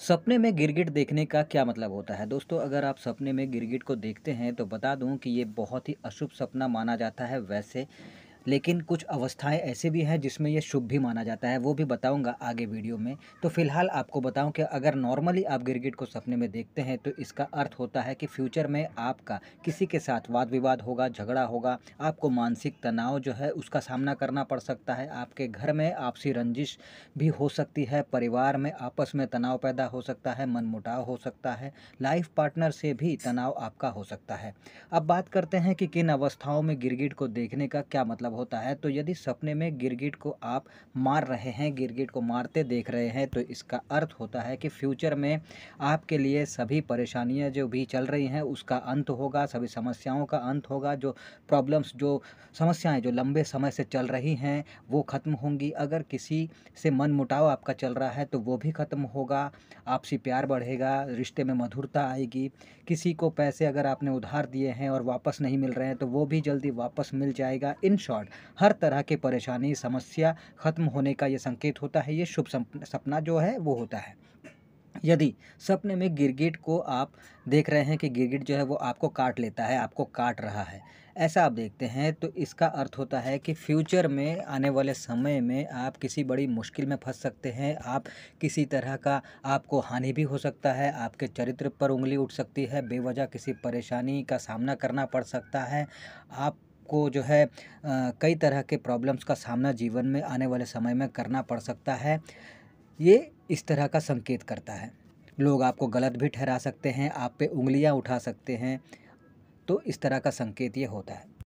सपने में गिरगिट देखने का क्या मतलब होता है दोस्तों अगर आप सपने में गिरगिट को देखते हैं तो बता दूं कि ये बहुत ही अशुभ सपना माना जाता है वैसे लेकिन कुछ अवस्थाएं ऐसे भी हैं जिसमें यह शुभ भी माना जाता है वो भी बताऊंगा आगे वीडियो में तो फिलहाल आपको बताऊं कि अगर नॉर्मली आप गिरगिट को सपने में देखते हैं तो इसका अर्थ होता है कि फ्यूचर में आपका किसी के साथ वाद विवाद होगा झगड़ा होगा आपको मानसिक तनाव जो है उसका सामना करना पड़ सकता है आपके घर में आपसी रंजिश भी हो सकती है परिवार में आपस में तनाव पैदा हो सकता है मनमुटाव हो सकता है लाइफ पार्टनर से भी तनाव आपका हो सकता है अब बात करते हैं कि किन अवस्थाओं में गिरगिट को देखने का क्या मतलब होता है तो यदि सपने में गिरगिट को आप मार रहे हैं गिरगिट को मारते देख रहे हैं तो इसका अर्थ होता है कि फ्यूचर में आपके लिए सभी परेशानियाँ जो भी चल रही हैं उसका अंत होगा सभी समस्याओं का अंत होगा जो प्रॉब्लम्स जो समस्याएं जो लंबे समय से चल रही हैं वो ख़त्म होंगी अगर किसी से मन मुटाव आपका चल रहा है तो वो भी ख़त्म होगा आपसी प्यार बढ़ेगा रिश्ते में मधुरता आएगी किसी को पैसे अगर आपने उधार दिए हैं और वापस नहीं मिल रहे हैं तो वो भी जल्दी वापस मिल जाएगा इन शॉर्ट कार्ड हर तरह के परेशानी समस्या खत्म होने का ये संकेत होता है ये शुभ सपना जो है वो होता है यदि सपने में गिरगिट को आप देख रहे हैं कि गिरगिट जो है वो आपको काट लेता है आपको काट रहा है ऐसा आप देखते हैं तो इसका अर्थ होता है कि फ्यूचर में आने वाले समय में आप किसी बड़ी मुश्किल में फंस सकते हैं आप किसी तरह का आपको हानि भी हो सकता है आपके चरित्र पर उंगली उठ सकती है बेवजह किसी परेशानी का सामना करना पड़ सकता है आप को जो है कई तरह के प्रॉब्लम्स का सामना जीवन में आने वाले समय में करना पड़ सकता है ये इस तरह का संकेत करता है लोग आपको गलत भी ठहरा सकते हैं आप पे उंगलियां उठा सकते हैं तो इस तरह का संकेत ये होता है